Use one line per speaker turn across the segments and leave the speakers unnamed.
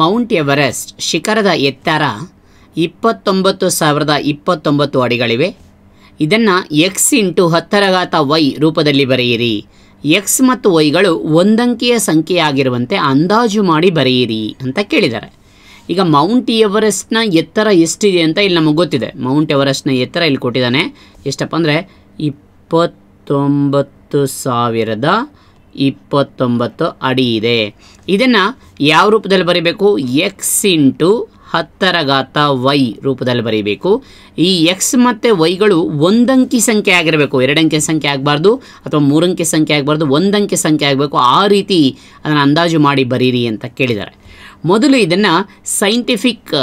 Mount Everest ಶಿಖರದ ಎತ್ತರ ಇಪ್ಪತ್ತೊಂಬತ್ತು ಸಾವಿರದ ಇಪ್ಪತ್ತೊಂಬತ್ತು ಅಡಿಗಳಿವೆ ಇದನ್ನು ಎಕ್ಸ್ ಇಂಟು ಹತ್ತರಗಾತ ವೈ ರೂಪದಲ್ಲಿ ಬರೆಯಿರಿ ಎಕ್ಸ್ ಮತ್ತು ವೈಗಳು ಒಂದಂಕೆಯ ಸಂಖ್ಯೆಯಾಗಿರುವಂತೆ ಅಂದಾಜು ಮಾಡಿ ಬರೆಯಿರಿ ಅಂತ ಕೇಳಿದ್ದಾರೆ ಈಗ ಮೌಂಟ್ ಎವರೆಸ್ಟ್ನ ಎತ್ತರ ಎಷ್ಟಿದೆ ಅಂತ ಇಲ್ಲಿ ನಮಗೆ ಗೊತ್ತಿದೆ ಮೌಂಟ್ ಎವರೆಸ್ಟ್ನ ಎತ್ತರ ಇಲ್ಲಿ ಕೊಟ್ಟಿದ್ದಾನೆ ಎಷ್ಟಪ್ಪ ಅಂದರೆ ಇಪ್ಪತ್ತೊಂಬತ್ತು ಸಾವಿರದ ಇಪ್ಪತ್ತೊಂಬತ್ತು ಅಡಿ ಇದೆ ಇದನ್ನು ಯಾವ ರೂಪದಲ್ಲಿ ಬರೀಬೇಕು ಎಕ್ಸ್ ಇಂಟು ಹತ್ತರ ಘಾತ ವೈ ರೂಪದಲ್ಲಿ ಬರೀಬೇಕು ಈ ಎಕ್ಸ್ ಮತ್ತು ವೈಗಳು ಒಂದಂಕಿ ಸಂಖ್ಯೆ ಆಗಿರಬೇಕು ಎರಡಂಕಿ ಸಂಖ್ಯೆ ಆಗಬಾರ್ದು ಅಥವಾ ಮೂರಂಕಿ ಸಂಖ್ಯೆ ಆಗಬಾರ್ದು ಒಂದಂಕಿ ಸಂಖ್ಯೆ ಆಗಬೇಕು ಆ ರೀತಿ ಅದನ್ನು ಅಂದಾಜು ಮಾಡಿ ಬರೀರಿ ಅಂತ ಕೇಳಿದ್ದಾರೆ ಮೊದಲು ಇದನ್ನು ಸೈಂಟಿಫಿಕ್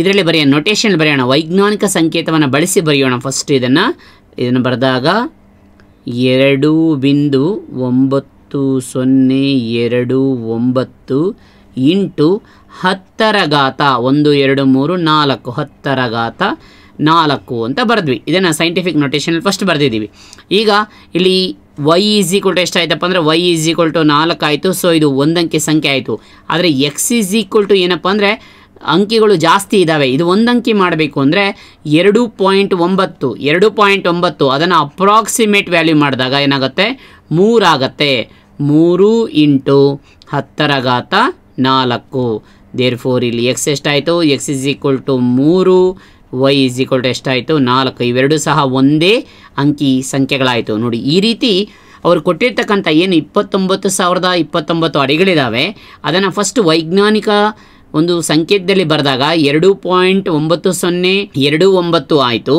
ಇದರಲ್ಲಿ ಬರೆಯೋಣ ನೊಟೇಷನ್ ಬರೆಯೋಣ ವೈಜ್ಞಾನಿಕ ಸಂಕೇತವನ್ನು ಬಳಸಿ ಬರೆಯೋಣ ಫಸ್ಟ್ ಇದನ್ನು ಇದನ್ನು ಬರೆದಾಗ ಎರಡು ಬಿಂದು ಒಂಬತ್ತು ಒಂಬತ್ತು ಸೊನ್ನೆ ಎರಡು ಒಂಬತ್ತು ಇಂಟು ಹತ್ತರ ಘಾತ ಒಂದು ಎರಡು ಮೂರು ನಾಲ್ಕು ಹತ್ತರ ಘಾತ ನಾಲ್ಕು ಅಂತ ಬರೆದ್ವಿ ಇದನ್ನು ಸೈಂಟಿಫಿಕ್ ನೊಟೇಷನಲ್ಲಿ ಫಸ್ಟ್ ಬರೆದಿದ್ದೀವಿ ಈಗ ಇಲ್ಲಿ ವೈ ಈಸ್ ಈಕ್ವಲ್ ಟು ಎಷ್ಟಾಯ್ತಪ್ಪ ಅಂದರೆ ವೈ ಈಸ್ ಈಕ್ವಲ್ ಟು ನಾಲ್ಕು ಆಯಿತು ಸೊ ಇದು ಒಂದಂಕೆ ಸಂಖ್ಯೆ ಆಯಿತು ಆದರೆ ಎಕ್ಸ್ ಈಸ್ ಈಕ್ವಲ್ ಟು ಏನಪ್ಪ ಅಂದರೆ ಅಂಕಿಗಳು ಜಾಸ್ತಿ ಇದ್ದಾವೆ ಇದು ಒಂದಂಕಿ ಮಾಡಬೇಕು ಅಂದರೆ ಎರಡು ಪಾಯಿಂಟ್ ಒಂಬತ್ತು ಎರಡು ಪಾಯಿಂಟ್ ಒಂಬತ್ತು ಅದನ್ನು ಅಪ್ರಾಕ್ಸಿಮೇಟ್ ವ್ಯಾಲ್ಯೂ ಮಾಡಿದಾಗ ಏನಾಗುತ್ತೆ ಮೂರಾಗತ್ತೆ ಮೂರು ಇಂಟು ಹತ್ತರ ಘಾತ ನಾಲ್ಕು ದೇರ್ ಫೋರ್ ಇಲ್ಲಿ ಎಕ್ಸ್ ಎಷ್ಟಾಯಿತು ಎಕ್ಸ್ ಇಸ್ ಈಕ್ವಲ್ ಟು ಮೂರು ವೈ ಇಸ್ ಈಕ್ವಲ್ ಟು ಎಷ್ಟಾಯಿತು ನಾಲ್ಕು ಇವೆರಡು ಸಹ ಒಂದೇ ಅಂಕಿ ಸಂಖ್ಯೆಗಳಾಯಿತು ನೋಡಿ ಈ ರೀತಿ ಅವರು ಕೊಟ್ಟಿರ್ತಕ್ಕಂಥ ಏನು ಇಪ್ಪತ್ತೊಂಬತ್ತು ಸಾವಿರದ ಇಪ್ಪತ್ತೊಂಬತ್ತು ಅಡಿಗಳಿದ್ದಾವೆ ಅದನ್ನು ಫಸ್ಟ್ ವೈಜ್ಞಾನಿಕ ಒಂದು ಸಂಕೇತದಲ್ಲಿ ಬರೆದಾಗ ಎರಡು ಪಾಯಿಂಟ್ ಒಂಬತ್ತು ಸೊನ್ನೆ ಎರಡು ಒಂಬತ್ತು ಆಯಿತು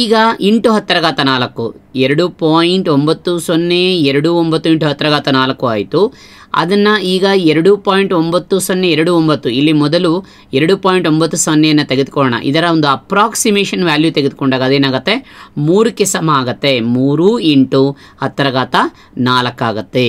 ಈಗ ಇಂಟು ಹತ್ತರಗಾತ ನಾಲ್ಕು ಎರಡು ಪಾಯಿಂಟ್ ಒಂಬತ್ತು ಸೊನ್ನೆ ಎರಡು ಒಂಬತ್ತು ಇಂಟು ಹತ್ತರಘಾತ ನಾಲ್ಕು ಆಯಿತು ಅದನ್ನು ಈಗ ಎರಡು ಪಾಯಿಂಟ್ ಒಂಬತ್ತು ಸೊನ್ನೆ ಎರಡು ಒಂಬತ್ತು ಇಲ್ಲಿ ಮೊದಲು ಎರಡು ಪಾಯಿಂಟ್ ಒಂಬತ್ತು ಸೊನ್ನೆಯನ್ನು ತೆಗೆದುಕೊಳ್ಳೋಣ ಇದರ ಒಂದು ಅಪ್ರಾಕ್ಸಿಮೇಷನ್ ವ್ಯಾಲ್ಯೂ ತೆಗೆದುಕೊಂಡಾಗ ಅದೇನಾಗುತ್ತೆ ಮೂರಕ್ಕೆ ಸಮ ಆಗುತ್ತೆ ಮೂರು ಇಂಟು ಹತ್ತರಗಾತ ನಾಲ್ಕಾಗತ್ತೆ